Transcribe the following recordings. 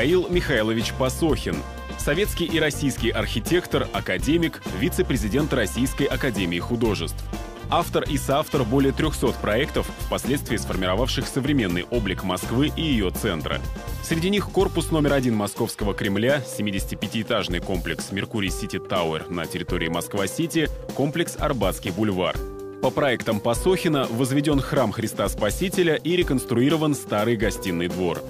Михаил Михайлович Пасохин, советский и российский архитектор, академик, вице-президент Российской академии художеств. Автор и соавтор более 300 проектов, впоследствии сформировавших современный облик Москвы и ее центра. Среди них корпус номер один Московского Кремля, 75-этажный комплекс «Меркурий Сити Тауэр» на территории Москва-Сити, комплекс «Арбатский бульвар». По проектам Пасохина возведен храм Христа Спасителя и реконструирован старый гостиный двор.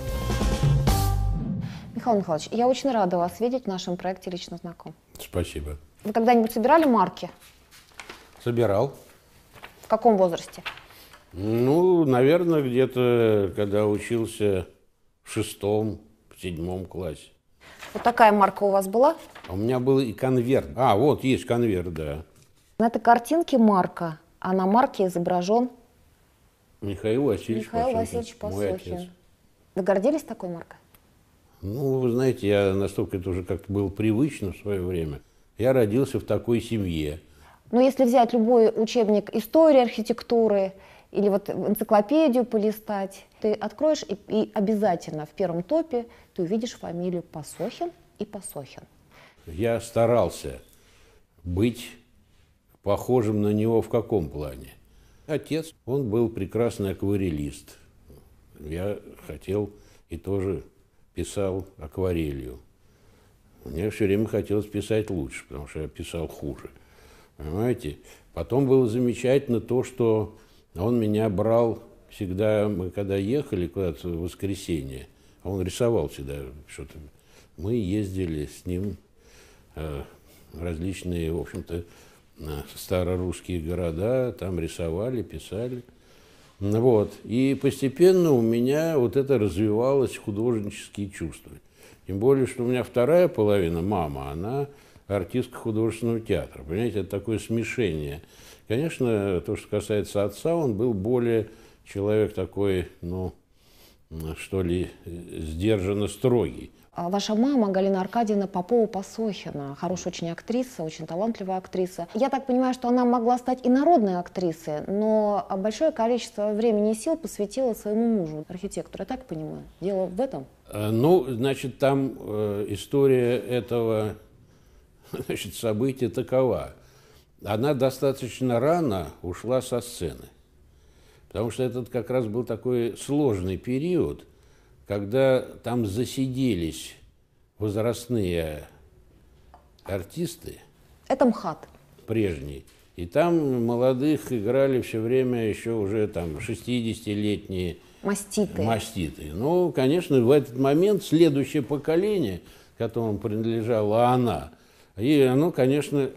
Михаил Михайлович, я очень рада вас видеть в нашем проекте «Лично знаком». Спасибо. Вы когда-нибудь собирали марки? Собирал. В каком возрасте? Ну, наверное, где-то, когда учился в шестом, в седьмом классе. Вот такая марка у вас была? А у меня был и конверт. А, вот есть конверт, да. На этой картинке марка, а на марке изображен... Михаил Васильевич Михаил Васильевич Посохин. Мой отец. Вы гордились такой маркой? Ну, вы знаете, я настолько это уже как-то было привычно в свое время. Я родился в такой семье. Ну, если взять любой учебник истории архитектуры или вот энциклопедию полистать, ты откроешь и, и обязательно в первом топе ты увидишь фамилию Посохин и Посохин. Я старался быть похожим на него в каком плане? Отец, он был прекрасный акварелист. Я хотел и тоже писал акварелью. Мне все время хотелось писать лучше, потому что я писал хуже. Понимаете? Потом было замечательно то, что он меня брал всегда, мы когда ехали куда-то в воскресенье, он рисовал всегда что-то. Мы ездили с ним э, различные, в общем-то, э, старорусские города, там рисовали, писали. Вот. И постепенно у меня вот это развивалось художнические чувства. Тем более, что у меня вторая половина, мама, она артистка художественного театра. Понимаете, это такое смешение. Конечно, то, что касается отца, он был более человек такой, ну, что ли, сдержанно строгий. А ваша мама Галина Аркадьевна Попова-Посохина, хорошая очень актриса, очень талантливая актриса. Я так понимаю, что она могла стать и народной актрисой, но большое количество времени и сил посвятила своему мужу, архитектору. Я так понимаю, дело в этом? Э, ну, значит, там э, история этого значит, события такова. Она достаточно рано ушла со сцены, потому что этот как раз был такой сложный период – когда там засиделись возрастные артисты. Это МХАТ. Прежний. И там молодых играли все время еще уже там 60-летние маститы. маститы. Ну, конечно, в этот момент следующее поколение, которому принадлежала она, и оно, конечно,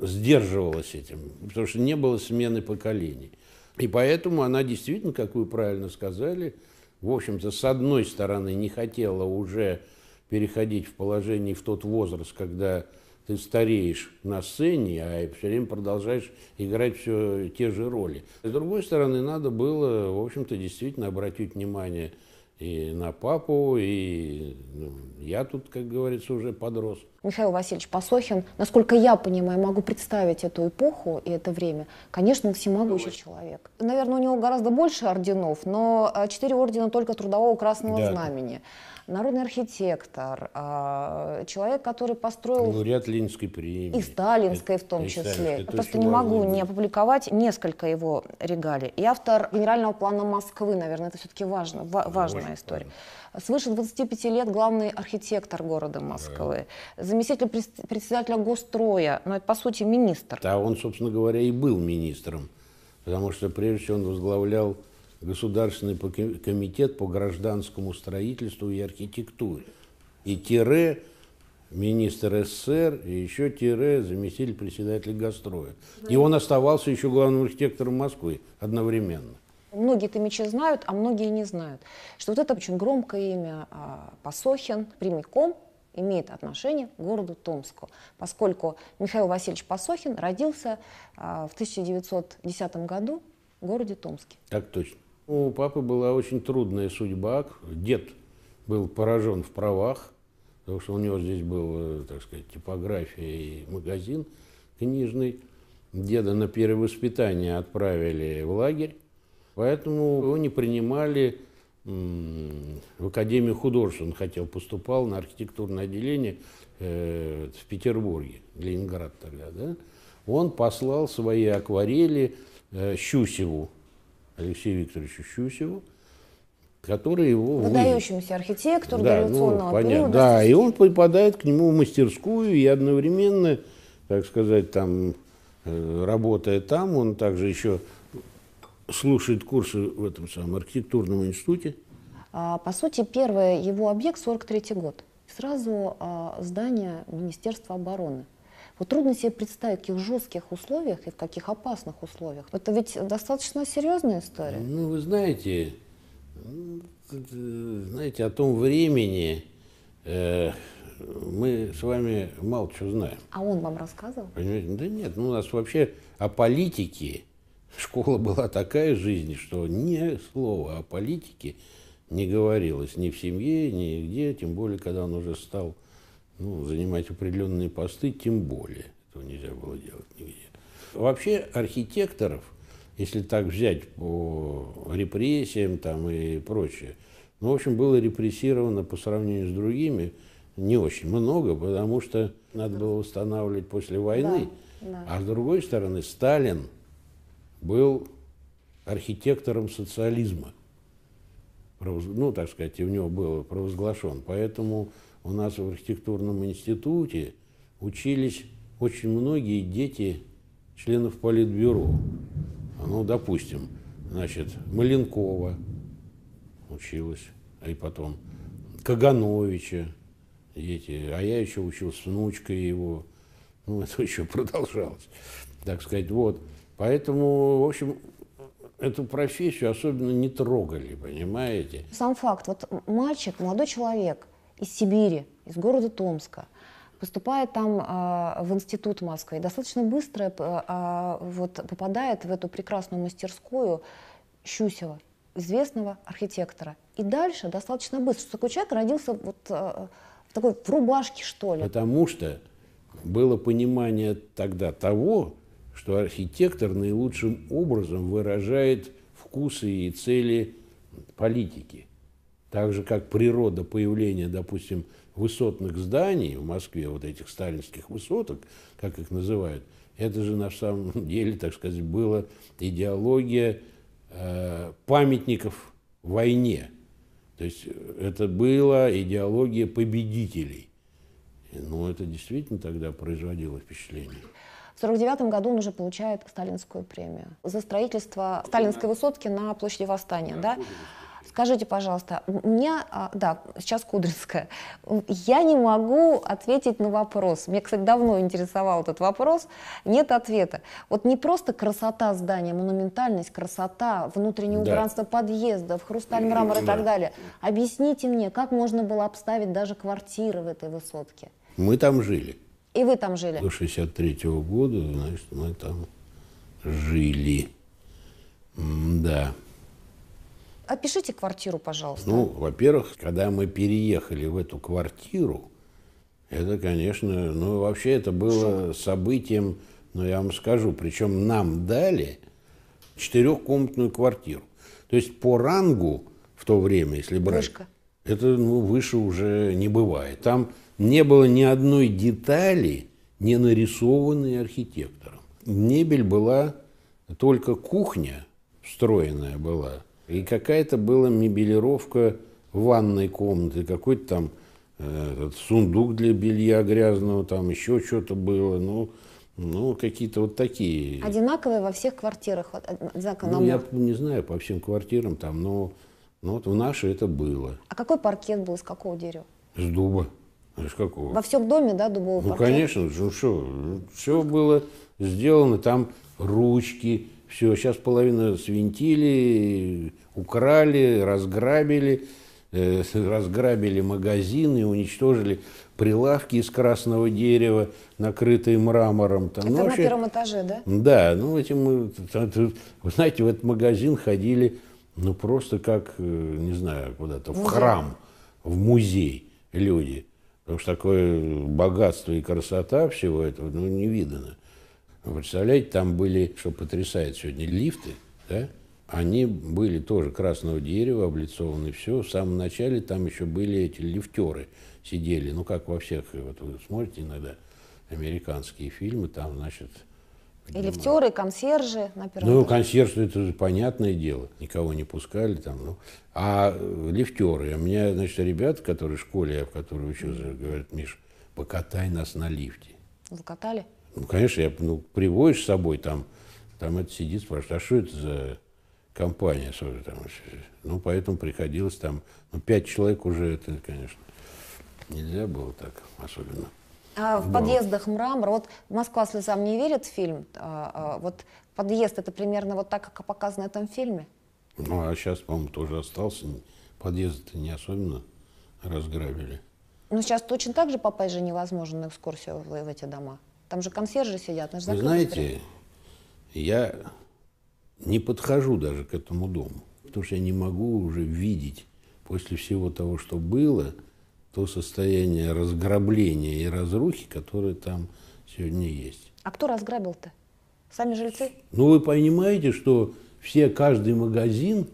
сдерживалось этим, потому что не было смены поколений. И поэтому она действительно, как вы правильно сказали, в общем-то, с одной стороны, не хотела уже переходить в положение в тот возраст, когда ты стареешь на сцене, а все время продолжаешь играть все те же роли. С другой стороны, надо было, в общем-то, действительно обратить внимание – и на папу, и ну, я тут, как говорится, уже подрос. Михаил Васильевич Посохин, насколько я понимаю, могу представить эту эпоху и это время. Конечно, он всемогущий Ой. человек. Наверное, у него гораздо больше орденов, но а, четыре ордена только Трудового Красного да. Знамени народный архитектор, а, человек, который построил... Лауреат ну, Ленинской премии. И Сталинской это, в том числе. Я просто не могу не опубликовать несколько его регалий. И автор генерального плана Москвы, наверное, это все-таки важно, ва- важная Очень история. Правильно. Свыше 25 лет главный архитектор города Москвы, да. заместитель председателя Гостроя, но ну, это, по сути, министр. Да, он, собственно говоря, и был министром, потому что, прежде всего, он возглавлял Государственный комитет по гражданскому строительству и архитектуре. И тире министр СССР, и еще тире заместитель председателя Гастроя. И он оставался еще главным архитектором Москвы одновременно. Многие Томичи знают, а многие не знают, что вот это очень громкое имя а, Пасохин прямиком имеет отношение к городу Томску, поскольку Михаил Васильевич Пасохин родился а, в 1910 году в городе Томске. Так точно. У папы была очень трудная судьба. Дед был поражен в правах, потому что у него здесь был, э, так сказать, типография и магазин книжный. Деда на перевоспитание отправили в лагерь, поэтому его не принимали в Академию художеств. Он хотел поступал на архитектурное отделение э, в Петербурге, Ленинград тогда. Да? Он послал свои акварели э, Щусеву, Алексею Викторовичу Щусеву, который его... Выдающимся архитектор, да, дореволюционного ну, периода. Да, и он попадает к нему в мастерскую, и одновременно, так сказать, там, э, работая там, он также еще слушает курсы в этом самом архитектурном институте. А, по сути, первый его объект 43 год. Сразу а, здание Министерства обороны. Вот трудно себе представить, в каких жестких условиях и в каких опасных условиях. Это ведь достаточно серьезная история. Ну, вы знаете, э, знаете, о том времени э, мы с вами мало чего знаем. А он вам рассказывал? Понимаете? Да нет, ну, у нас вообще о политике школа была такая жизнь, что ни слова о политике не говорилось ни в семье, нигде, тем более, когда он уже стал ну, занимать определенные посты, тем более. Этого нельзя было делать нигде. Вообще архитекторов, если так взять по репрессиям там и прочее, ну, в общем, было репрессировано по сравнению с другими не очень много, потому что надо было восстанавливать после войны. Да, да. А с другой стороны, Сталин был архитектором социализма. Ну, так сказать, и в него был провозглашен. Поэтому у нас в архитектурном институте учились очень многие дети членов политбюро. А ну, допустим, значит, Маленкова училась, а и потом Кагановича дети, а я еще учился с внучкой его. Ну, это еще продолжалось, так сказать. Вот. Поэтому, в общем, эту профессию особенно не трогали, понимаете? Сам факт. Вот мальчик, молодой человек – из Сибири, из города Томска, поступает там э, в институт Москвы, и достаточно быстро э, а, вот, попадает в эту прекрасную мастерскую Щусева, известного архитектора. И дальше достаточно быстро. Такой человек родился вот э, в такой в рубашке, что ли. Потому что было понимание тогда того, что архитектор наилучшим образом выражает вкусы и цели политики. Так же, как природа появления, допустим, высотных зданий в Москве, вот этих сталинских высоток, как их называют, это же на самом деле, так сказать, была идеология э, памятников войне. То есть э, это была идеология победителей. Но ну, это действительно тогда производило впечатление. В 1949 году он уже получает сталинскую премию за строительство сталинской высотки на площади Восстания. Да? да? Скажите, пожалуйста, у меня, а, да, сейчас Кудринская, я не могу ответить на вопрос. Меня, кстати, давно интересовал этот вопрос. Нет ответа. Вот не просто красота здания, монументальность, красота внутреннего да. убранства подъезда, хрусталь, мрамор да. и так далее. Объясните мне, как можно было обставить даже квартиры в этой высотке? Мы там жили. И вы там жили? До 63 -го года, значит, мы там жили. М да. Опишите квартиру, пожалуйста. Ну, во-первых, когда мы переехали в эту квартиру, это, конечно, ну вообще это было Шок. событием, ну я вам скажу, причем нам дали четырехкомнатную квартиру. То есть по рангу в то время, если брать, Вышка. это ну, выше уже не бывает. Там не было ни одной детали, не нарисованной архитектором. Мебель была только кухня, встроенная была – и какая-то была мебелировка ванной комнаты, какой-то там э, этот сундук для белья грязного, там еще что-то было, ну, ну какие-то вот такие. Одинаковые во всех квартирах, вот, э, Ну, я не знаю по всем квартирам там, но, но вот в нашей это было. А какой паркет был, из какого дерева? С дуба. Из какого? Во всем доме, да, дубовый ну, паркет? Ну, конечно, ну, что, все было сделано, там ручки, все, сейчас половину свинтили, украли, разграбили, э, разграбили магазины, уничтожили прилавки из красного дерева, накрытые мрамором. Там, это ну, на вообще, первом этаже, да? Да, ну этим мы, э, вы знаете, в этот магазин ходили, ну просто как, э, не знаю, куда-то в, в храм, в музей люди. Потому что такое богатство и красота всего этого ну, не видно. Вы представляете, там были, что потрясает сегодня, лифты, да? Они были тоже красного дерева, облицованы все. В самом начале там еще были эти лифтеры сидели. Ну, как во всех, вот вы смотрите иногда американские фильмы, там, значит, и лифтеры, и консьержи на первом Ну, консьерж, это же понятное дело. Никого не пускали там. Ну. А э, лифтеры. У меня, значит, ребята, которые в школе, я в которой учился, говорят, Миш, покатай нас на лифте. Вы катали? Ну, конечно, я, ну, приводишь с собой, там, там это сидит, спрашивает, а что это за компания? Собственно, там, ну, поэтому приходилось там, ну, пять человек уже, это, конечно, нельзя было так особенно. А в Было. подъездах мрамор. Вот «Москва слезам не верит» фильм. А, а, вот подъезд это примерно вот так, как показано в этом фильме? Ну, а сейчас, по-моему, тоже остался. Подъезды-то не особенно разграбили. Ну, сейчас точно так же попасть же невозможно на экскурсию в, в эти дома. Там же консьержи сидят. Же Вы знаете, я не подхожу даже к этому дому, потому что я не могу уже видеть после всего того, что было, то состояние разграбления и разрухи, которое там сегодня есть. А кто разграбил-то? Сами жильцы? Ну, вы понимаете, что все, каждый магазин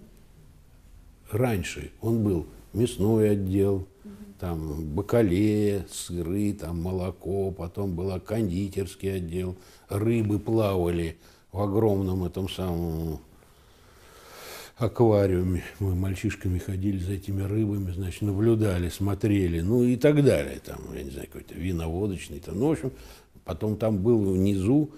раньше, он был мясной отдел, там бакалея, сыры, там молоко, потом был кондитерский отдел, рыбы плавали в огромном этом самом аквариуме. Мы мальчишками ходили за этими рыбами, значит, наблюдали, смотрели, ну и так далее. Там, я не знаю, какой-то виноводочный. Там. Ну, в общем, потом там был внизу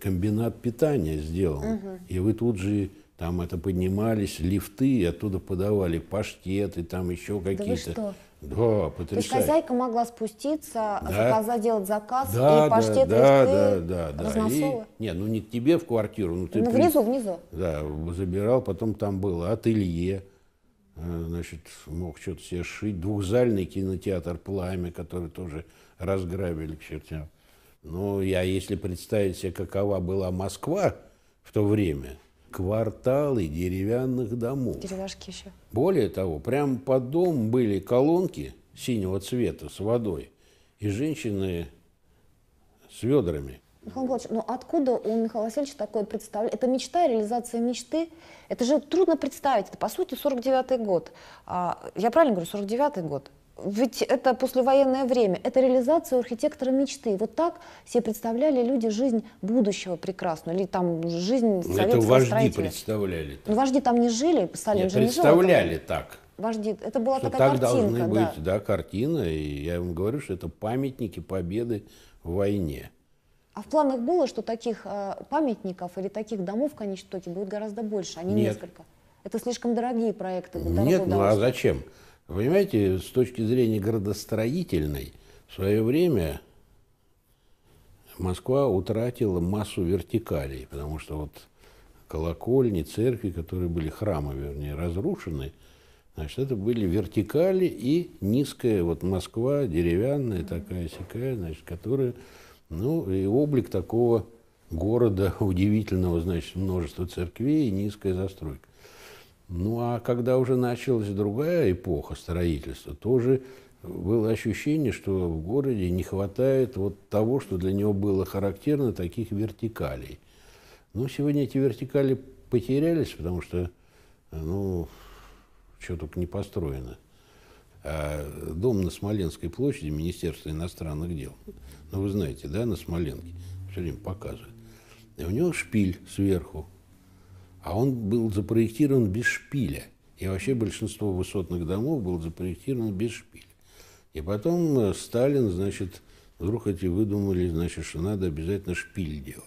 комбинат питания сделан. Угу. И вы тут же там это поднимались, лифты, и оттуда подавали паштеты, там еще да какие-то да, потрясающе. То есть хозяйка могла спуститься, да. заказать, делать заказ, да, и паштет да, да, да, да, да. И, не, ну не к тебе в квартиру. Ну, ты ну внизу, при... внизу. Да, забирал, потом там было ателье, э, значит, мог что-то себе шить, двухзальный кинотеатр «Пламя», который тоже разграбили к чертям. Ну, я, если представить себе, какова была Москва в то время – кварталы деревянных домов. Деревяшки еще. Более того, прямо под дом были колонки синего цвета с водой и женщины с ведрами. Михаил Николаевич, ну откуда у Михаила Васильевича такое представление? Это мечта, реализация мечты? Это же трудно представить. Это, по сути, 49-й год. А, я правильно говорю, 49-й год? ведь это послевоенное время, это реализация архитектора мечты. Вот так себе представляли люди жизнь будущего прекрасную, или там жизнь ну, советского Это вожди строителя. представляли. Так. Ну, вожди там не жили, Сталин Нет, же представляли не жил. так. Вожди, это была что такая так картинка. должны быть, да, картина, и я вам говорю, что это памятники победы в войне. А в планах было, что таких э, памятников или таких домов в конечном будет гораздо больше, а не Нет. несколько? Это слишком дорогие проекты. Нет, ну а зачем? понимаете, с точки зрения городостроительной, в свое время Москва утратила массу вертикалей, потому что вот колокольни, церкви, которые были, храмы, вернее, разрушены, значит, это были вертикали и низкая вот Москва, деревянная такая сякая, значит, которая, ну, и облик такого города удивительного, значит, множество церквей и низкая застройка. Ну а когда уже началась другая эпоха строительства, тоже было ощущение, что в городе не хватает вот того, что для него было характерно, таких вертикалей. Но сегодня эти вертикали потерялись, потому что, ну, что только не построено. А дом на Смоленской площади Министерства иностранных дел, ну, вы знаете, да, на Смоленке, все время показывают. И у него шпиль сверху, а он был запроектирован без шпиля. И вообще большинство высотных домов было запроектировано без шпиля. И потом э, Сталин, значит, вдруг эти выдумали, значит, что надо обязательно шпиль делать.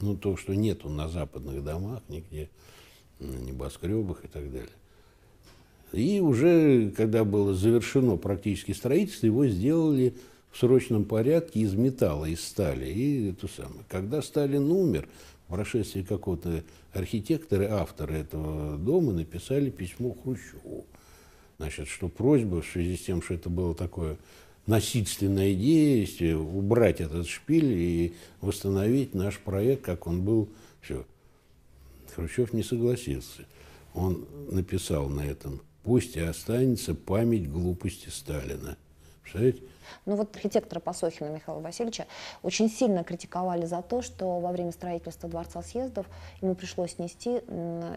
Ну, то, что нету на западных домах нигде, на небоскребах и так далее. И уже, когда было завершено практически строительство, его сделали в срочном порядке из металла, из стали. И это самое. Когда Сталин умер, прошествии какого-то архитекторы, авторы этого дома написали письмо Хрущеву. Значит, что просьба в связи с тем, что это было такое насильственное действие, убрать этот шпиль и восстановить наш проект, как он был. Все. Хрущев не согласился. Он написал на этом, пусть и останется память глупости Сталина. Представляете? Но ну, вот архитектора Пасохина Михаила Васильевича очень сильно критиковали за то, что во время строительства Дворца съездов ему пришлось снести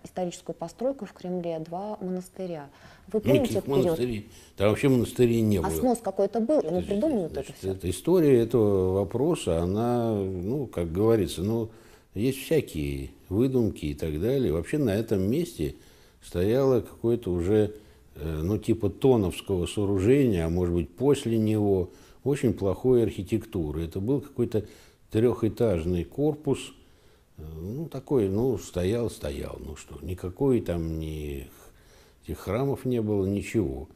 историческую постройку в Кремле два монастыря. Вы помните Никаких этот монастырей. Там вообще монастырей не а было. А снос какой-то был, ему придумали значит, это все? Это история этого вопроса, она, ну, как говорится, ну, есть всякие выдумки и так далее. Вообще на этом месте стояло какое-то уже Э, ну, типа тоновского сооружения, а может быть после него, очень плохой архитектуры. Это был какой-то трехэтажный корпус, э, ну, такой, ну, стоял, стоял, ну что, никакой там ни этих храмов не было, ничего.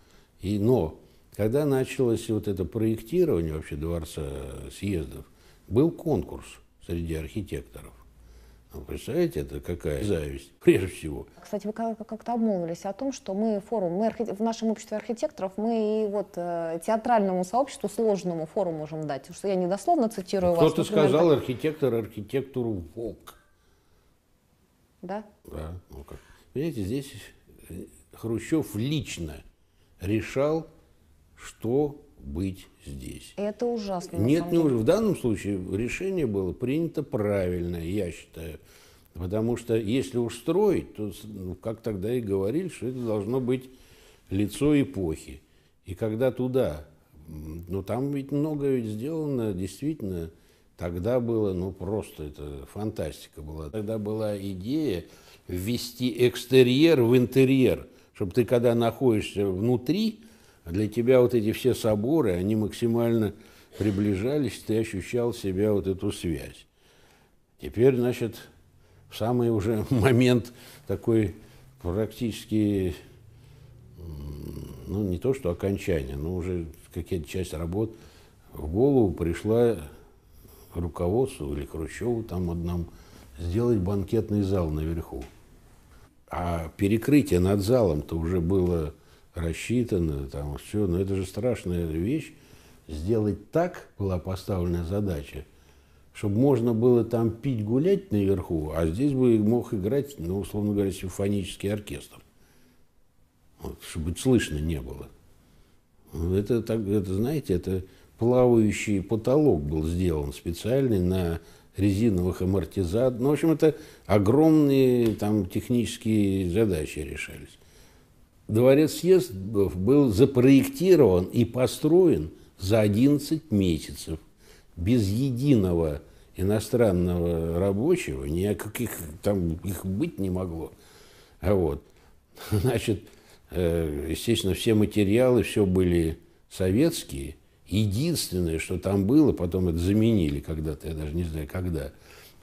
И, но, когда началось вот это проектирование вообще дворца э, съездов, был конкурс среди архитекторов. Вы ну, представляете, это какая зависть, прежде всего. Кстати, вы как-то обмолвились о том, что мы форум, мы архи... в нашем обществе архитекторов, мы и вот э, театральному сообществу сложному форум можем дать. Что я недословно цитирую ну, вас. Кто-то сказал так... архитектор архитектуру волк. Да? Да. Ну как. Понимаете, здесь э, Хрущев лично решал, что быть здесь. Это ужасно. Нет, не уже в данном случае решение было принято правильное, я считаю. Потому что если уж строить, то, ну, как тогда и говорили, что это должно быть лицо эпохи. И когда туда, ну там ведь многое ведь сделано, действительно, тогда было, ну просто это фантастика была. Тогда была идея ввести экстерьер в интерьер, чтобы ты, когда находишься внутри, для тебя вот эти все соборы, они максимально приближались, ты ощущал себя вот эту связь. Теперь, значит, в самый уже момент такой практически, ну, не то что окончание, но уже какая-то часть работ в голову пришла руководству или Хрущеву там одному сделать банкетный зал наверху. А перекрытие над залом-то уже было рассчитано, там все. Но это же страшная вещь. Сделать так была поставленная задача, чтобы можно было там пить, гулять наверху, а здесь бы мог играть, ну, условно говоря, симфонический оркестр. Вот, чтобы слышно не было. Это, так, это, знаете, это плавающий потолок был сделан специальный на резиновых амортизаторов. Ну, в общем, это огромные там технические задачи решались. Дворец съездов был запроектирован и построен за 11 месяцев без единого иностранного рабочего, ни о каких там их быть не могло. А вот, значит, э, естественно, все материалы, все были советские. Единственное, что там было, потом это заменили когда-то, я даже не знаю когда,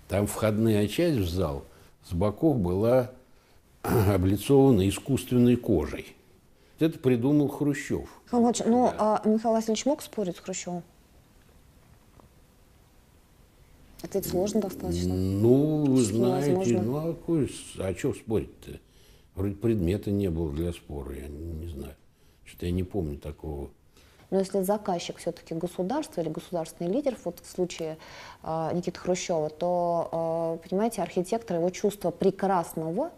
там входная часть в зал с боков была облицована искусственной кожей. Это придумал Хрущев. Михаил Владимирович, ну, а Михаил Васильевич мог спорить с Хрущевым? Это ведь сложно достаточно. Ну, Что знаете, невозможно. ну а, а что спорить-то? Вроде предмета не было для спора, я не, не знаю. Что-то я не помню такого. Но если заказчик все-таки государство или государственный лидер, вот в случае э, Никиты Хрущева, то, э, понимаете, архитектор, его чувство прекрасного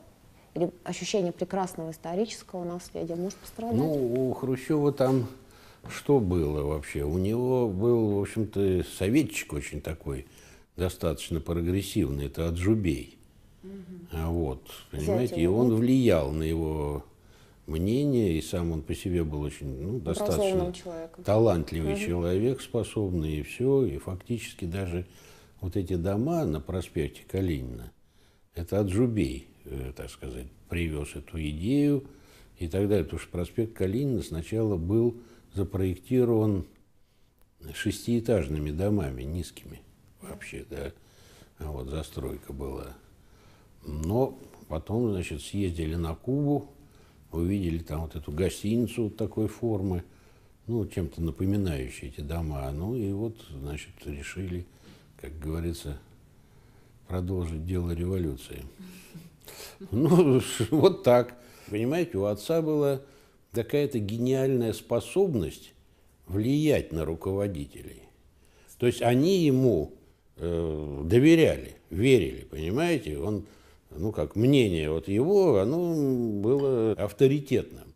ощущение прекрасного исторического наследия может пострадать. Ну, у Хрущева там что было вообще? У него был, в общем-то, советчик очень такой, достаточно прогрессивный, это Аджубей. Угу. Вот, понимаете, его, и он влиял на его мнение, и сам он по себе был очень, ну, достаточно талантливый угу. человек, способный и все, и фактически даже вот эти дома на проспекте Калинина, это Аджубей Э, так сказать, привез эту идею и так далее. Потому что проспект Калинина сначала был запроектирован шестиэтажными домами, низкими вообще, да, вот застройка была. Но потом, значит, съездили на Кубу, увидели там вот эту гостиницу такой формы, ну, чем-то напоминающие эти дома. Ну, и вот, значит, решили, как говорится, продолжить дело революции. Ну, вот так. Понимаете, у отца была какая-то гениальная способность влиять на руководителей. То есть они ему э, доверяли, верили, понимаете? Он, ну как, мнение вот его, оно было авторитетным.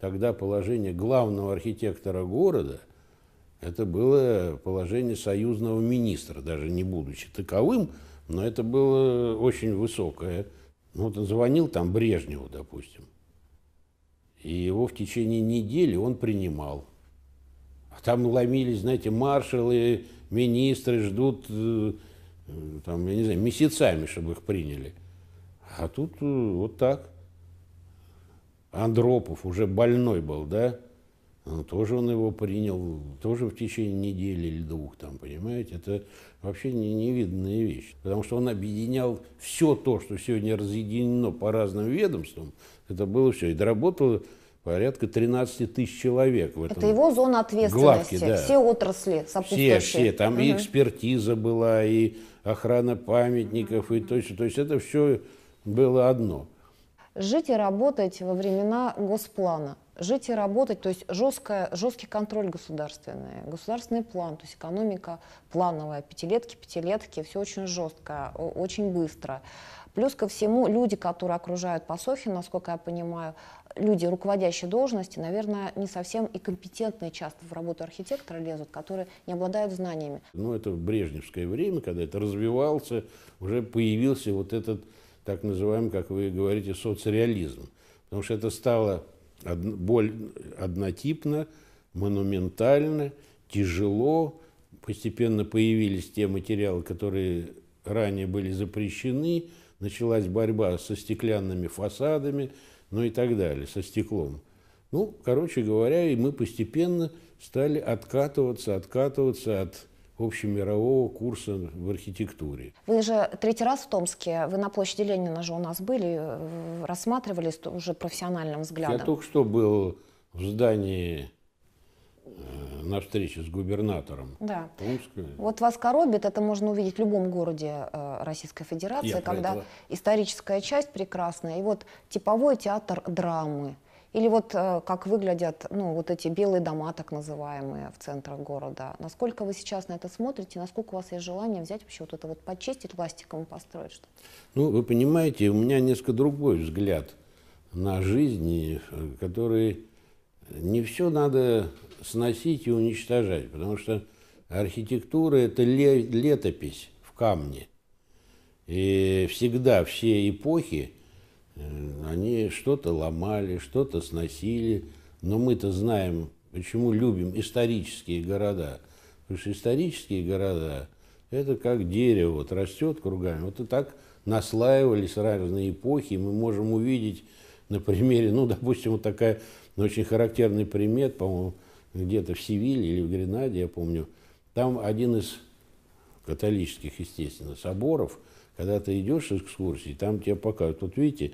Тогда положение главного архитектора города – это было положение союзного министра, даже не будучи таковым – но это было очень высокое. ну Вот он звонил там Брежневу, допустим. И его в течение недели он принимал. А там ломились, знаете, маршалы, министры ждут, э, э, там, я не знаю, месяцами, чтобы их приняли. А тут э, вот так. Андропов уже больной был, да? Ну, тоже он его принял, тоже в течение недели или двух, там, понимаете, это вообще не, невиданная вещь. Потому что он объединял все то, что сегодня разъединено по разным ведомствам, это было все. И доработало порядка 13 тысяч человек в этом. Это его зона ответственности, главке, да. все отрасли сопутствующие. Все, все, там угу. и экспертиза была, и охрана памятников, угу. и то что, то есть это все было одно жить и работать во времена госплана, жить и работать, то есть жесткая, жесткий контроль государственный, государственный план, то есть экономика плановая, пятилетки, пятилетки, все очень жестко, очень быстро. Плюс ко всему, люди, которые окружают Пасохин, насколько я понимаю, люди руководящей должности, наверное, не совсем и компетентные часто в работу архитектора лезут, которые не обладают знаниями. Ну, это в брежневское время, когда это развивался, уже появился вот этот так называемый, как вы говорите, соцреализм. Потому что это стало боль однотипно, монументально, тяжело. Постепенно появились те материалы, которые ранее были запрещены. Началась борьба со стеклянными фасадами, ну и так далее, со стеклом. Ну, короче говоря, и мы постепенно стали откатываться, откатываться от общемирового курса в архитектуре. Вы же третий раз в Томске, вы на площади Ленина же у нас были, э, рассматривались уже профессиональным взглядом. Я только что был в здании э, на встрече с губернатором да. Томска. Вот вас коробит, это можно увидеть в любом городе э, Российской Федерации, Я когда этого. историческая часть прекрасная, и вот типовой театр драмы – или вот э, как выглядят ну, вот эти белые дома, так называемые, в центрах города. Насколько вы сейчас на это смотрите, насколько у вас есть желание взять вообще вот это вот почистить пластиком и построить что-то? Ну, вы понимаете, у меня несколько другой взгляд на жизнь, э, который не все надо сносить и уничтожать, потому что архитектура – это летопись в камне. И всегда все эпохи – Э, они что-то ломали, что-то сносили, но мы-то знаем, почему любим исторические города. Потому что исторические города – это как дерево, вот растет кругами. Вот и так наслаивались разные эпохи, мы можем увидеть на примере, ну, допустим, вот такая очень характерный примет, по-моему, где-то в Севиле или в Гренаде, я помню, там один из католических, естественно, соборов – когда ты идешь с экскурсии, там тебе показывают, вот видите,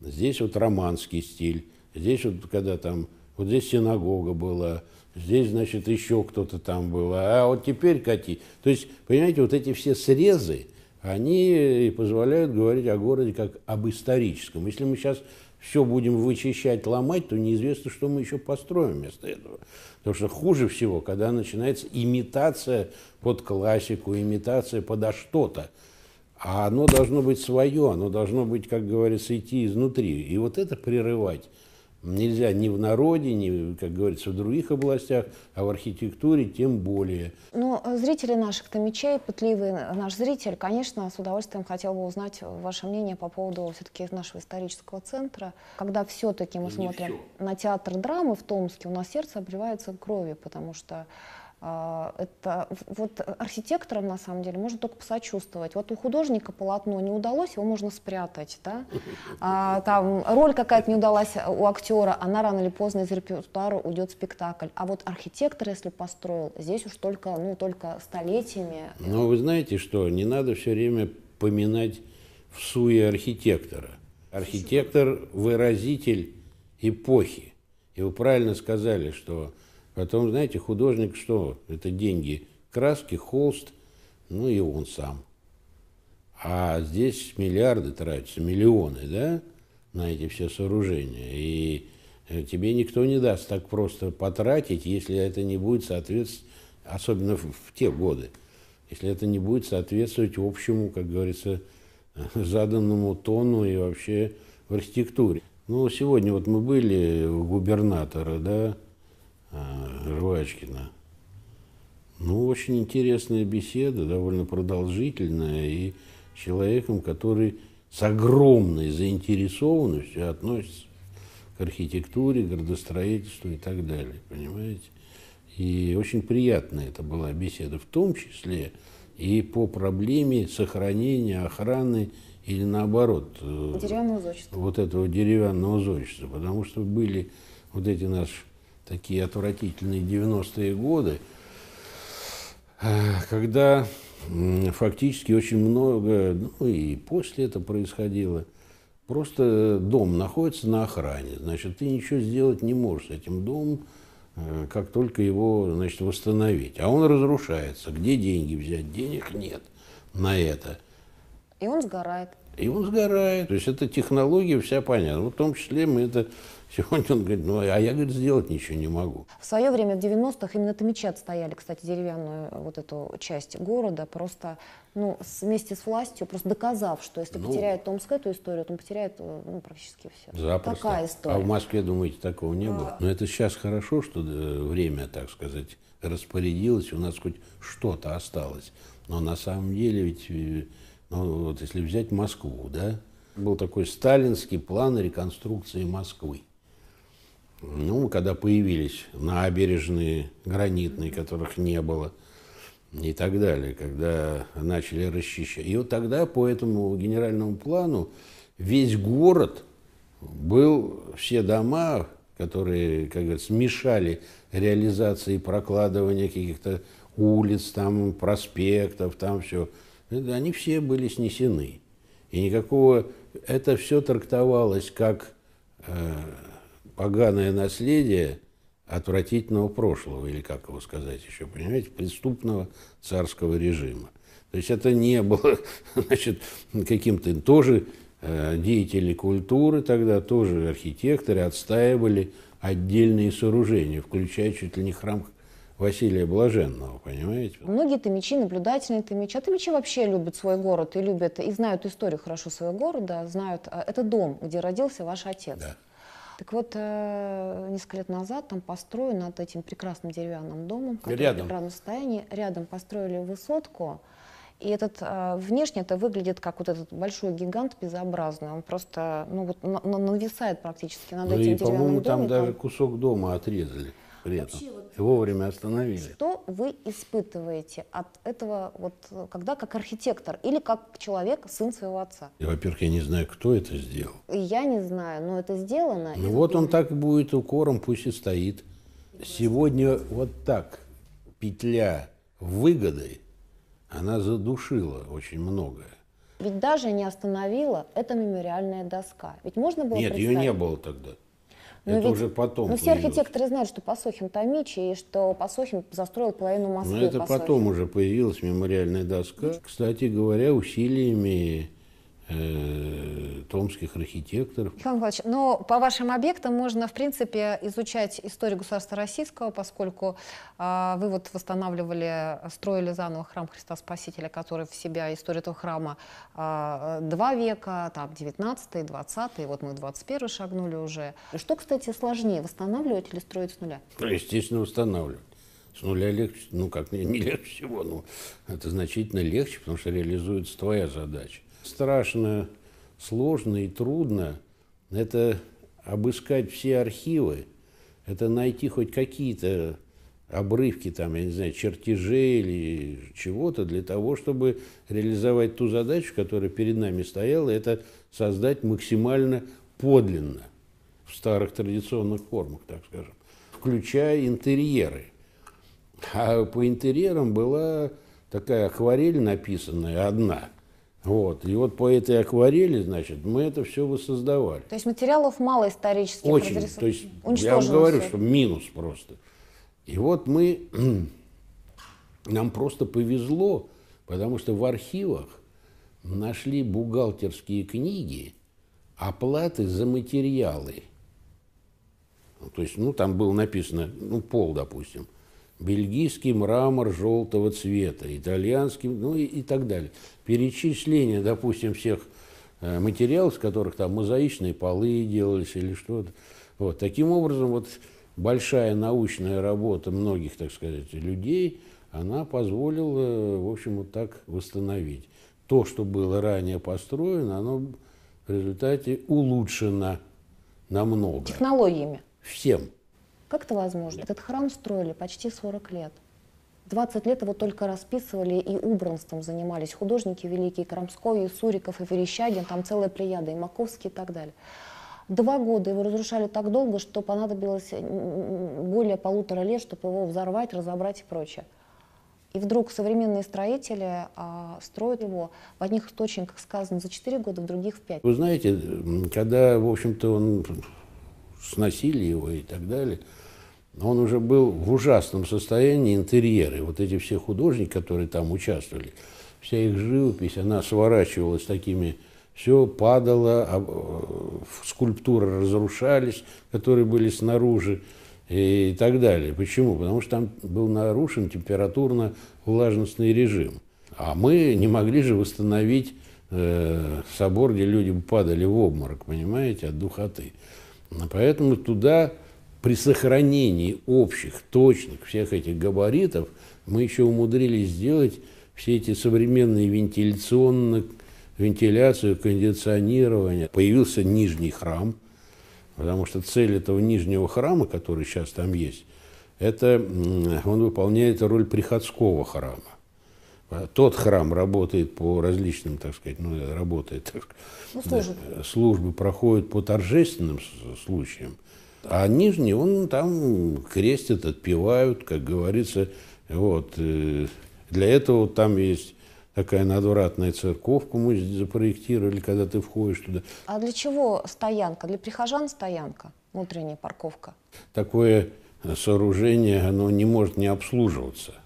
здесь вот романский стиль, здесь вот когда там, вот здесь синагога была, здесь, значит, еще кто-то там был, а вот теперь кати. То есть, понимаете, вот эти все срезы, они и позволяют говорить о городе как об историческом. Если мы сейчас все будем вычищать, ломать, то неизвестно, что мы еще построим вместо этого. Потому что хуже всего, когда начинается имитация под классику, имитация подо что-то. А оно должно быть свое, оно должно быть, как говорится, идти изнутри. И вот это прерывать нельзя ни в народе, ни, как говорится, в других областях, а в архитектуре тем более. Ну, зрители наших мечей, пытливый наш зритель, конечно, с удовольствием хотел бы узнать ваше мнение по поводу все-таки нашего исторического центра. Когда все-таки мы И смотрим все. на театр драмы в Томске, у нас сердце обливается кровью, потому что а, это вот архитектором на самом деле можно только посочувствовать. Вот у художника полотно не удалось, его можно спрятать, да? А, там роль какая-то не удалась у актера, она рано или поздно из репертуара уйдет в спектакль. А вот архитектор, если построил, здесь уж только ну только столетиями. Но ну, вы знаете что? Не надо все время поминать в суе архитектора. Архитектор выразитель эпохи. И вы правильно сказали, что Потом, а знаете, художник что? Это деньги, краски, холст, ну и он сам. А здесь миллиарды тратятся, миллионы, да, на эти все сооружения. И э, тебе никто не даст так просто потратить, если это не будет соответствовать, особенно в, в те годы, если это не будет соответствовать общему, как говорится, заданному тону и вообще в архитектуре. Ну, сегодня вот мы были у губернатора, да, Рвачкина. Э, ну, очень интересная беседа, довольно продолжительная, и человеком, который с огромной заинтересованностью относится к архитектуре, градостроительству и так далее, понимаете? И очень приятная это была беседа, в том числе и по проблеме сохранения, охраны или наоборот. Э, деревянного зодчества. Вот этого деревянного зодчества, потому что были вот эти наши такие отвратительные 90-е годы, э, когда фактически очень много, ну и после это происходило, просто дом находится на охране, значит, ты ничего сделать не можешь с этим домом, э, как только его, значит, восстановить. А он разрушается. Где деньги взять? Денег нет на это. И он сгорает. И он сгорает. То есть эта технология вся понятна. В том числе мы это Сегодня он говорит, ну, а я, говорит, сделать ничего не могу. В свое время, в 90-х, именно Томичи отстояли, кстати, деревянную э, вот эту часть города, просто ну, вместе с властью, просто доказав, что если ну, потеряет Томск эту историю, то он потеряет э, ну, практически все. Запросто. Такая история. А в Москве, думаете, такого не а... было? Но это сейчас хорошо, что э, время, так сказать, распорядилось, у нас хоть что-то осталось. Но на самом деле ведь, ну, вот если взять Москву, да, был такой сталинский план реконструкции Москвы. Ну, когда появились набережные гранитные, которых не было, и так далее, когда начали расчищать. И вот тогда по этому генеральному плану весь город был, все дома, которые, как говорится, мешали реализации прокладывания каких-то улиц, там, проспектов, там все, они все были снесены. И никакого... Это все трактовалось как э, поганое наследие отвратительного прошлого, или как его сказать еще, понимаете, преступного царского режима. То есть это не было, значит, каким-то тоже э, деятели культуры тогда, тоже архитекторы отстаивали отдельные сооружения, включая чуть ли не храм Василия Блаженного, понимаете? Многие томичи, наблюдательные томичи. А томичи вообще любят свой город и любят, и знают историю хорошо своего города, знают, а, это дом, где родился ваш отец. Да. Так вот, э, несколько лет назад там построен над этим прекрасным деревянным домом, который рядом. в прекрасном состоянии, рядом построили высотку, и этот э, внешне это выглядит как вот этот большой гигант безобразный. Он просто ну вот нависает практически над ну этим и, деревянным по-моему, там даже кусок дома отрезали при вот, и вовремя остановили. Что вы испытываете от этого, вот, когда как архитектор или как человек, сын своего отца? И, во-первых, я не знаю, кто это сделал. я не знаю, но это сделано. Ну вот он так будет укором, пусть и стоит. Сегодня вот так петля выгоды она задушила очень многое. Ведь даже не остановила эта мемориальная доска. Ведь можно было Нет, ее не было тогда. Но ну, это ведь, уже потом. Но ну, все архитекторы знают, что Пасохин Томичи и что Пасохин застроил половину Москвы. Но ну, это Посохин. потом уже появилась мемориальная доска. Кстати говоря, усилиями Э, томских архитекторов. Михаил Николаевич, но по вашим объектам можно, в принципе, изучать историю государства российского, поскольку э, вы вот восстанавливали, строили заново храм Христа Спасителя, который в себя, историю этого храма, э, два века, там, 19 20 вот мы в 21 шагнули уже. Что, кстати, сложнее, восстанавливать или строить с нуля? Ну, естественно, восстанавливать. С нуля легче, ну как, не, не легче всего, но это значительно легче, потому что реализуется твоя задача страшно сложно и трудно. Это обыскать все архивы, это найти хоть какие-то обрывки, там, я не знаю, чертежей или чего-то для того, чтобы реализовать ту задачу, которая перед нами стояла, это создать максимально подлинно в старых традиционных формах, так скажем, включая интерьеры. А по интерьерам была такая акварель написанная одна – вот. И вот по этой акварели, значит, мы это все воссоздавали. То есть материалов мало исторических. Очень. Разрис... То есть я вам говорю, все. что минус просто. И вот мы, нам просто повезло, потому что в архивах нашли бухгалтерские книги оплаты за материалы. Ну, то есть, ну, там было написано, ну, пол, допустим, бельгийский мрамор желтого цвета, итальянский, ну и, и так далее. Перечисление, допустим, всех э, материалов, из которых там мозаичные полы делались или что-то. Вот. Таким образом, вот большая научная работа многих, так сказать, людей, она позволила, э, в общем, вот так восстановить. То, что было ранее построено, оно в результате улучшено намного. Технологиями. Всем. Как это возможно? Этот храм строили почти 40 лет. 20 лет его только расписывали и убранством занимались. Художники великие, Крамской, и Суриков, и Верещагин, там целая плеяда, и Маковский и так далее. Два года его разрушали так долго, что понадобилось более полутора лет, чтобы его взорвать, разобрать и прочее. И вдруг современные строители а, строят его, в одних источниках сказано за 4 года, в других в 5. Вы знаете, когда, в общем-то, он сносили его и так далее. Он уже был в ужасном состоянии интерьеры. Вот эти все художники, которые там участвовали, вся их живопись, она сворачивалась такими, все падало, а, э, скульптуры разрушались, которые были снаружи и так далее. Почему? Потому что там был нарушен температурно-влажностный режим. А мы не могли же восстановить э, собор, где люди падали в обморок, понимаете, от духоты. Поэтому туда при сохранении общих, точных всех этих габаритов мы еще умудрились сделать все эти современные вентиляционные, вентиляцию, кондиционирование. Появился нижний храм, потому что цель этого нижнего храма, который сейчас там есть, это он выполняет роль приходского храма. А тот храм работает по различным, так сказать, ну, работает, так сказать, ну, службы. проходят по торжественным случаям, а нижний, он там крестит, отпевают, как говорится, вот. Э, для этого там есть такая надвратная церковка, мы запроектировали, когда ты входишь туда. А для чего стоянка? Для прихожан стоянка, внутренняя парковка? Такое сооружение, оно не может не обслуживаться –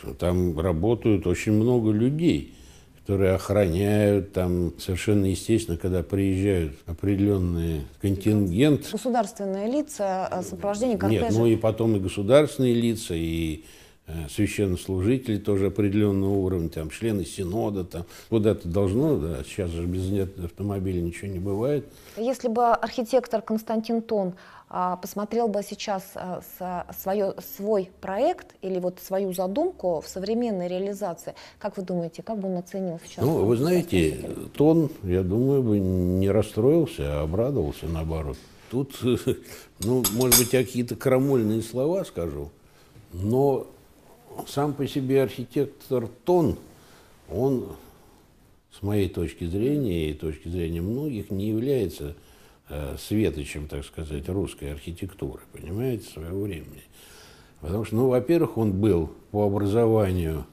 что там работают очень много людей, которые охраняют там совершенно естественно, когда приезжают определенные контингент. Государственные лица, э, сопровождение кортежа. Нет, ну и потом и государственные лица, и э, священнослужители тоже определенного уровня, там, члены синода, там, вот это должно, да, сейчас же без автомобиля ничего не бывает. Если бы архитектор Константин Тон а, посмотрел бы сейчас э, э, свое, свой проект или вот свою задумку в современной реализации, как вы думаете, как бы он оценил сейчас? Ну, вы знаете, тон, я думаю, бы не расстроился, а обрадовался наоборот. Тут, ну, может быть, я какие-то крамольные слова скажу, но сам по себе архитектор Тон, он, с моей точки зрения и точки зрения многих, не является Э, светочем, так сказать, русской архитектуры, понимаете, своего времени. Потому что, ну, во-первых, он был по образованию,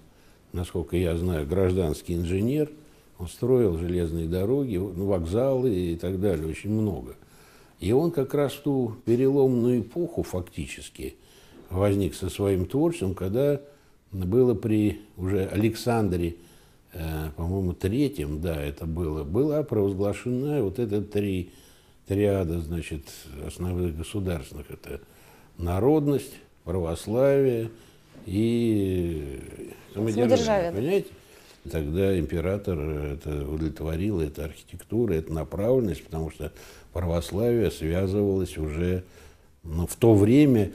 насколько я знаю, гражданский инженер, он строил железные дороги, ну, вокзалы и так далее, очень много. И он как раз в ту переломную эпоху фактически возник со своим творчеством, когда было при уже Александре, э, по-моему, третьем, да, это было, была провозглашена вот эта три триада, значит, основных государственных, это народность, православие и самодержавие, понимаете? Тогда император это удовлетворил, это архитектура, это направленность, потому что православие связывалось уже ну, в то время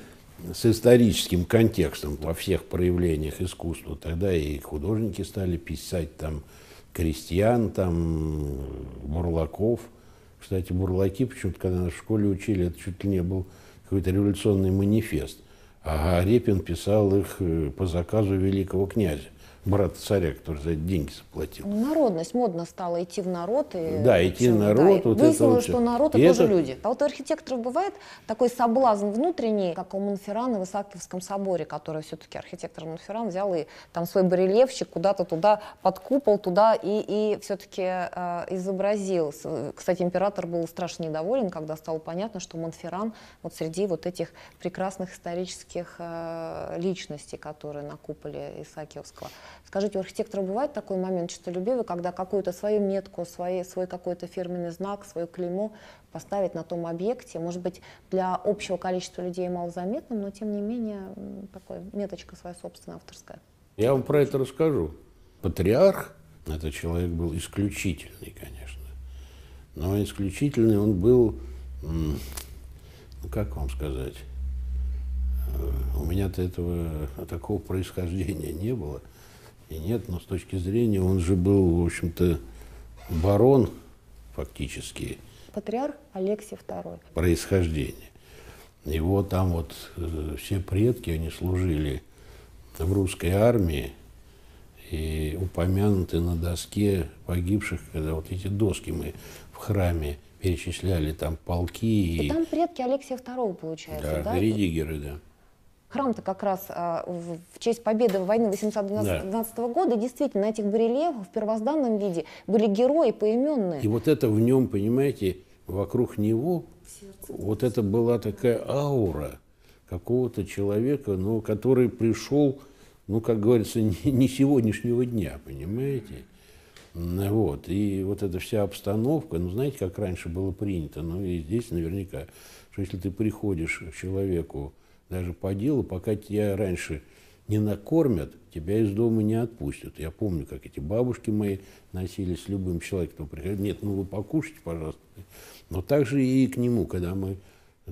с историческим контекстом во всех проявлениях искусства. Тогда и художники стали писать там крестьян, там бурлаков – кстати, бурлаки почему-то, когда нас в школе учили, это чуть ли не был какой-то революционный манифест. А Репин писал их э, по заказу великого князя брата царя, который за это деньги заплатил. Ну, народность, модно стало идти в народ. И, да, идти в народ. Да, вот выяснилось, это вот что народ и тоже это... люди. А вот у архитекторов бывает такой соблазн внутренний, как у Монферрана в Исааковском соборе, который все-таки архитектор Монферран взял и там свой барельефчик куда-то туда под купол, туда и, и все-таки э, изобразил. Кстати, император был страшно недоволен, когда стало понятно, что Монферран вот среди вот этих прекрасных исторических э, личностей, которые на куполе Исаакиевского Скажите, у архитектора бывает такой момент честолюбивый, когда какую-то свою метку, свой, свой какой-то фирменный знак, свою клеймо поставить на том объекте, может быть, для общего количества людей малозаметным, но тем не менее такой меточка своя собственная, авторская. Я вам про это расскажу. Патриарх, этот человек был исключительный, конечно, но исключительный он был, ну как вам сказать, э, у меня-то этого э, такого происхождения не было – и нет, но с точки зрения, он же был, в общем-то, барон фактически. Патриарх Алексий II. Происхождение. Его там вот э, все предки, они служили в русской армии, и упомянуты на доске погибших, когда вот эти доски мы в храме перечисляли, там полки. И, и там предки Алексея II, получается, да? Да, редигеры, да. Храм-то как раз а, в, в честь победы в войне 812 да. года действительно на этих барельефах в первозданном виде были герои поименные. И вот это в нем, понимаете, вокруг него Сердце вот это была такая аура какого-то человека, ну, который пришел, ну, как говорится, не, не сегодняшнего дня, понимаете? Ну, вот. И вот эта вся обстановка, ну, знаете, как раньше было принято, ну, и здесь наверняка, что если ты приходишь к человеку даже по делу, пока тебя раньше не накормят, тебя из дома не отпустят. Я помню, как эти бабушки мои носились с любым человеком, кто приходил, нет, ну вы покушайте, пожалуйста. Но также и к нему, когда мы,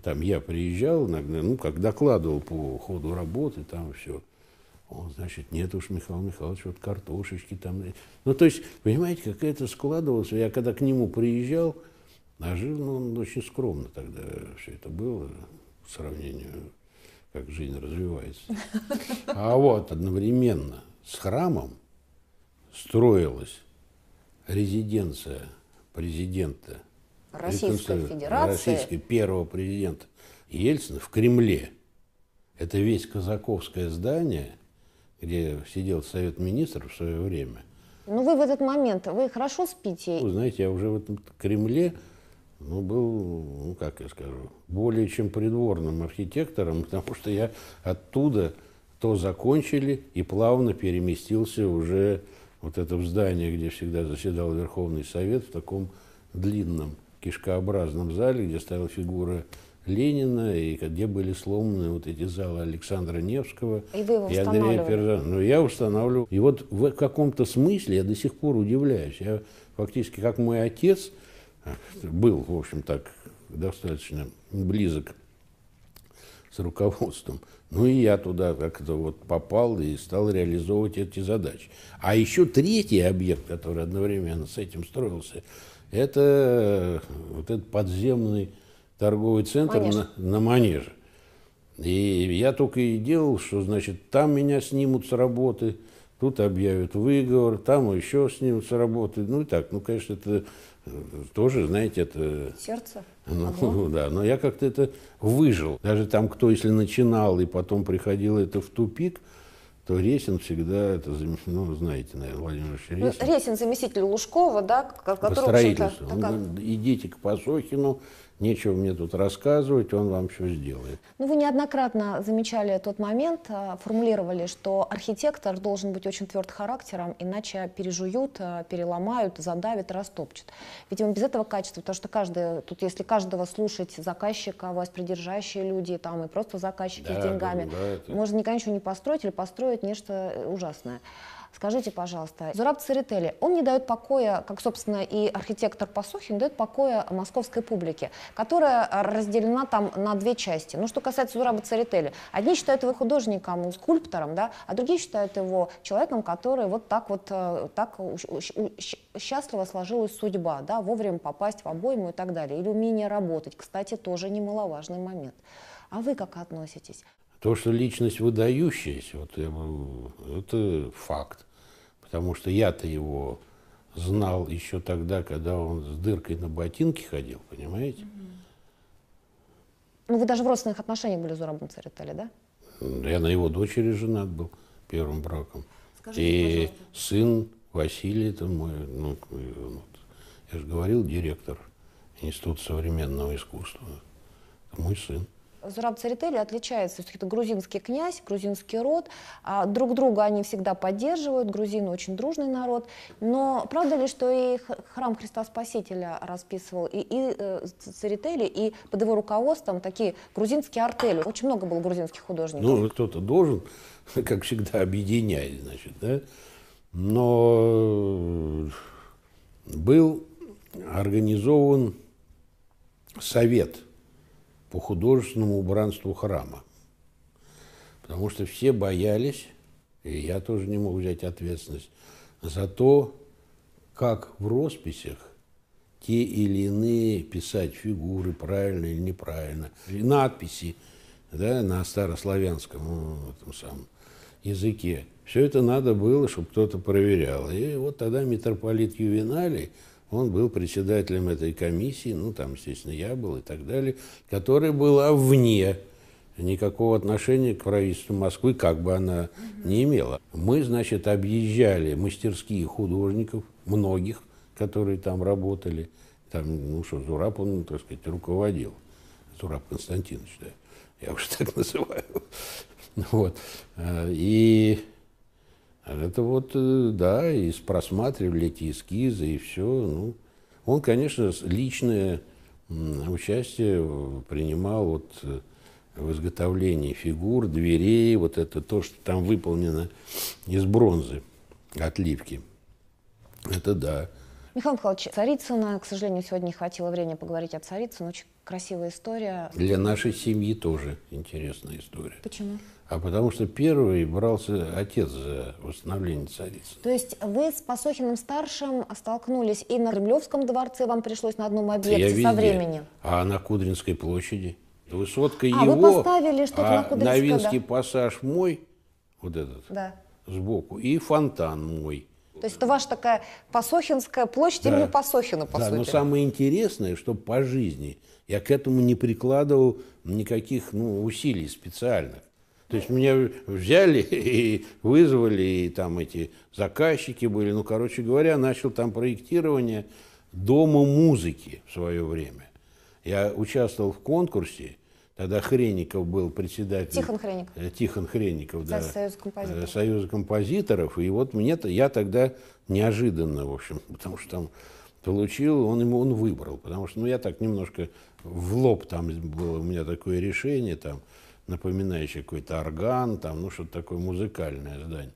там я приезжал иногда, ну как докладывал по ходу работы, там все. Он, значит, нет уж, Михаил Михайлович, вот картошечки там. Ну, то есть, понимаете, как это складывалось? Я когда к нему приезжал, а жил ну, он очень скромно тогда все это было, по сравнению как жизнь развивается. А вот одновременно с храмом строилась резиденция президента Российской Федерации, Российской, первого президента Ельцина в Кремле. Это весь казаковское здание, где сидел Совет Министров в свое время. Ну вы в этот момент, вы хорошо спите? Вы знаете, я уже в этом Кремле ну, был, ну, как я скажу, более чем придворным архитектором, потому что я оттуда то закончили и плавно переместился уже вот это в здание, где всегда заседал Верховный Совет, в таком длинном кишкообразном зале, где стояла фигура Ленина, и где были сломаны вот эти залы Александра Невского и, вы его и Андрея Пержана. Но ну, я устанавливаю И вот в каком-то смысле я до сих пор удивляюсь. Я фактически, как мой отец, был, в общем, так достаточно близок с руководством. Ну и я туда как-то вот попал и стал реализовывать эти задачи. А еще третий объект, который одновременно с этим строился, это э, вот этот подземный торговый центр Манеж. на, на Манеже. И я только и делал, что, значит, там меня снимут с работы – тут объявят выговор, там еще с ним сработает, Ну и так, ну, конечно, это э, тоже, знаете, это... Э, Сердце? Ну, Огонь. да, но я как-то это выжил. Даже там, кто, если начинал и потом приходил это в тупик, то Ресин всегда, это, ну, знаете, наверное, Владимир Ильич ну, Ресин. Ресин заместитель Лужкова, да? Который, По строительству. Он, идите к Пасохину, Нечего мне тут рассказывать, он вам все сделает. Ну, вы неоднократно замечали тот момент, а, формулировали, что архитектор должен быть очень тверд характером, иначе пережуют, а, переломают, задавят, растопчут. Видимо, без этого качества, потому что каждый, тут если каждого слушать заказчика, вас придержащие люди, там и просто заказчики да, с деньгами, да, это... можно никогда ничего не построить или построить нечто э, ужасное. Скажите, пожалуйста, Зураб Церетели, он не дает покоя, как, собственно, и архитектор Пасухин, дает покоя московской публике, которая разделена там на две части. Ну, что касается Зураба Церетели, одни считают его художником, скульптором, да, а другие считают его человеком, который вот так вот, э, так счастливо сложилась судьба, да, вовремя попасть в обойму и так далее, или умение работать, кстати, тоже немаловажный момент. А вы как относитесь? То, что личность выдающаяся, вот я, это факт. Потому что я-то его знал еще тогда, когда он с дыркой на ботинке ходил, понимаете? Ну, вы даже в родственных отношениях были с Зурабом Церетели, да? Я на его дочери женат был первым браком. Скажите, И пожалуйста. сын Василий, это мой, ну, я же говорил, директор Института современного искусства. Это мой сын. Зураб Церетели отличается, все-таки это грузинский князь, грузинский род, а друг друга они всегда поддерживают, грузины очень дружный народ, но правда ли, что и храм Христа Спасителя расписывал и, и э, Церетели, и под его руководством такие грузинские артели, очень много было грузинских художников. Ну, кто-то должен, как всегда, объединять, значит, да, но э, был организован совет – по художественному убранству храма. Потому что все боялись, и я тоже не мог взять ответственность, за то, как в росписях те или иные писать фигуры, правильно или неправильно, и надписи да, на старославянском э, этом самом, языке. Все это надо было, чтобы кто-то проверял. И вот тогда митрополит Ювеналий он был председателем этой комиссии, ну, там, естественно, я был и так далее, которая была вне никакого отношения к правительству Москвы, как бы она не имела. Мы, значит, объезжали мастерские художников, многих, которые там работали. Там, ну что, Зураб, он, ну, так сказать, руководил. Зураб Константинович, да. Я уже так называю. Вот. А, и это вот, э, да, и просматривали эти эскизы, и все. Ну, он, конечно, личное участие принимал вот э, в изготовлении фигур, дверей, вот это то, что там выполнено из бронзы, отливки. Это да. Михаил Михайлович, Царицына, к сожалению, сегодня не хватило времени поговорить о Царицыне. Очень красивая история. Для нашей семьи тоже интересная история. Почему? а потому что первый брался отец за восстановление царицы. То есть вы с Пасохиным-старшим столкнулись и на Кремлевском дворце, вам пришлось на одном объекте Я везде. со временем. А на Кудринской площади? Высотка а, его, вы поставили что-то а на Кудринской, Новинский да. пассаж мой, вот этот, да. сбоку, и фонтан мой. То есть это ваша такая Пасохинская площадь да. именно Пасохина, по да, сути. но самое интересное, что по жизни я к этому не прикладывал никаких ну, усилий специальных. То есть меня взяли и вызвали, и там эти заказчики были. Ну, короче говоря, начал там проектирование дома музыки в свое время. Я участвовал в конкурсе, тогда Хреников был председатель. Тихон Хреников. Э, Тихон Хреников, да. да Союз композиторов. Э, Союз композиторов. И вот мне -то, я тогда неожиданно, в общем, потому что там получил, он ему он выбрал, потому что ну, я так немножко в лоб там было у меня такое решение там напоминающее какой-то орган, там, ну, что-то такое музыкальное здание.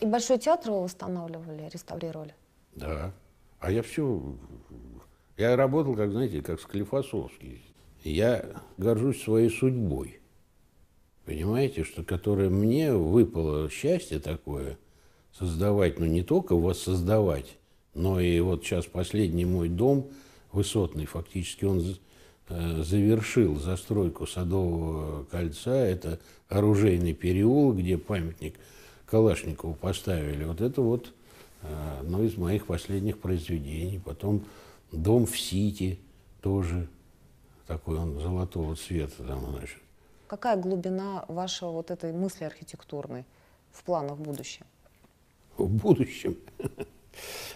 И Большой театр вы восстанавливали, реставрировали? Да. А я все... Я работал, как, знаете, как Склифосовский. Я горжусь своей судьбой. Понимаете, что которое мне выпало счастье такое создавать, ну не только воссоздавать, но и вот сейчас последний мой дом высотный, фактически он Э, завершил застройку Садового кольца. Это оружейный переулок, где памятник Калашникову поставили. Вот это вот э, одно из моих последних произведений. Потом «Дом в Сити» тоже такой он золотого цвета там, значит. Какая глубина вашего вот этой мысли архитектурной в планах в будущем? В будущем?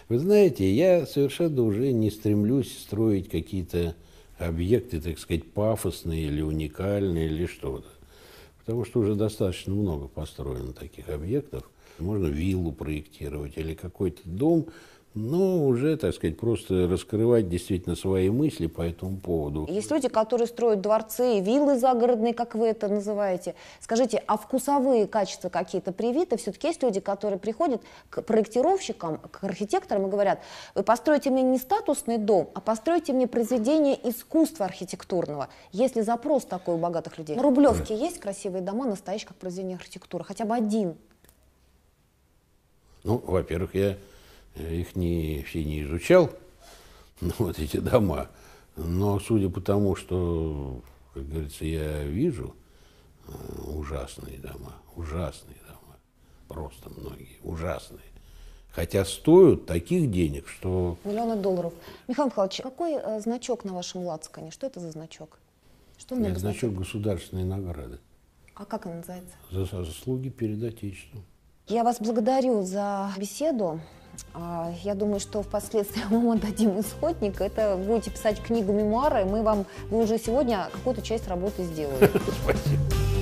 Вы знаете, я совершенно уже не стремлюсь строить какие-то объекты, так сказать, пафосные или уникальные, или что-то. Потому что уже достаточно много построено таких объектов. Можно виллу проектировать или какой-то дом, но уже, так сказать, просто раскрывать действительно свои мысли по этому поводу. Есть люди, которые строят дворцы, виллы загородные, как вы это называете. Скажите, а вкусовые качества какие-то привиты? Все-таки есть люди, которые приходят к проектировщикам, к архитекторам и говорят, вы построите мне не статусный дом, а постройте мне произведение искусства архитектурного. Есть ли запрос такой у богатых людей? На Рублевке да. есть красивые дома, настоящие как произведение архитектуры? Хотя бы один? Ну, во-первых, я Э, их не, все не изучал, вот эти дома. Но судя по тому, что, как говорится, я вижу, э, ужасные дома, ужасные дома, просто многие, ужасные. Хотя стоят таких денег, что... Миллионы долларов. Михаил Михайлович, какой э, значок на вашем лацкане? Что это за значок? Что Нет, значок государственной награды. А как он называется? За заслуги перед Отечеством. Я вас благодарю за беседу. А, я думаю, что впоследствии мы вам отдадим исходник. Это будете писать книгу мемуары, мы вам, вы уже сегодня какую-то часть работы сделали. Спасибо.